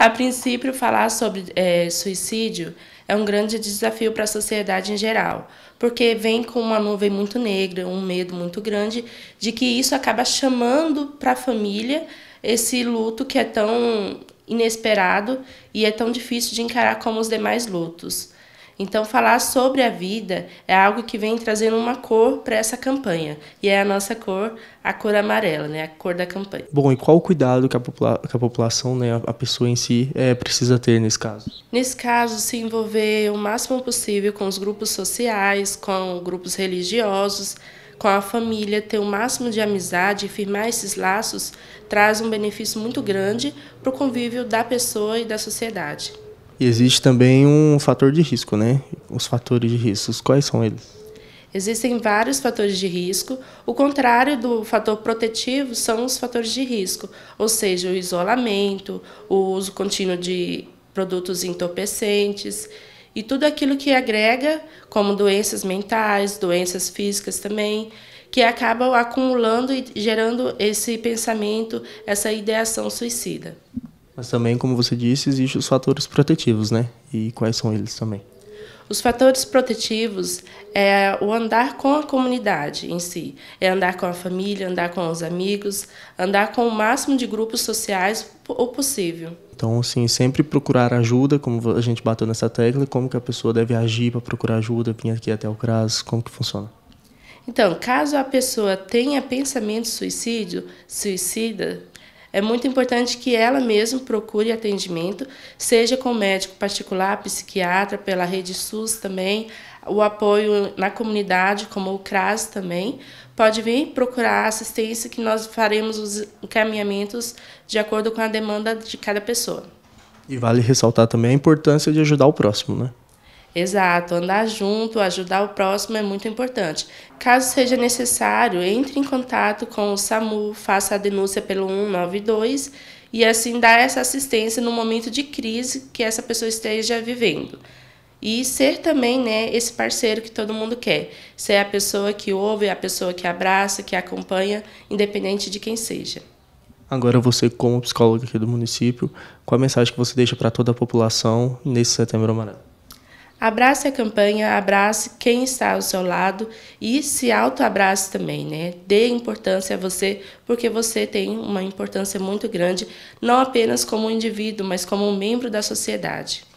A princípio, falar sobre é, suicídio é um grande desafio para a sociedade em geral, porque vem com uma nuvem muito negra, um medo muito grande de que isso acaba chamando para a família esse luto que é tão inesperado e é tão difícil de encarar como os demais lutos. Então, falar sobre a vida é algo que vem trazendo uma cor para essa campanha. E é a nossa cor, a cor amarela, né? a cor da campanha. Bom, e qual o cuidado que a, popula que a população, né, a pessoa em si, é, precisa ter nesse caso? Nesse caso, se envolver o máximo possível com os grupos sociais, com grupos religiosos, com a família, ter o máximo de amizade e firmar esses laços traz um benefício muito grande para o convívio da pessoa e da sociedade. E existe também um fator de risco, né? Os fatores de risco, quais são eles? Existem vários fatores de risco. O contrário do fator protetivo são os fatores de risco, ou seja, o isolamento, o uso contínuo de produtos entorpecentes e tudo aquilo que agrega, como doenças mentais, doenças físicas também, que acabam acumulando e gerando esse pensamento, essa ideação suicida. Mas também, como você disse, existem os fatores protetivos, né? E quais são eles também? Os fatores protetivos é o andar com a comunidade em si, é andar com a família, andar com os amigos, andar com o máximo de grupos sociais o possível. Então, assim, sempre procurar ajuda, como a gente bateu nessa tecla, como que a pessoa deve agir para procurar ajuda, vir aqui até o CRAS, como que funciona? Então, caso a pessoa tenha pensamento suicídio, suicida, é muito importante que ela mesma procure atendimento, seja com médico particular, psiquiatra, pela rede SUS também, o apoio na comunidade, como o CRAS também. Pode vir procurar assistência que nós faremos os encaminhamentos de acordo com a demanda de cada pessoa. E vale ressaltar também a importância de ajudar o próximo, né? Exato, andar junto, ajudar o próximo é muito importante. Caso seja necessário, entre em contato com o SAMU, faça a denúncia pelo 192 e assim dar essa assistência no momento de crise que essa pessoa esteja vivendo. E ser também né, esse parceiro que todo mundo quer. Ser a pessoa que ouve, a pessoa que abraça, que acompanha, independente de quem seja. Agora você, como psicóloga aqui do município, qual a mensagem que você deixa para toda a população nesse setembro amarelo? Abrace a campanha, abrace quem está ao seu lado e se auto-abrace também, né? Dê importância a você, porque você tem uma importância muito grande, não apenas como indivíduo, mas como um membro da sociedade.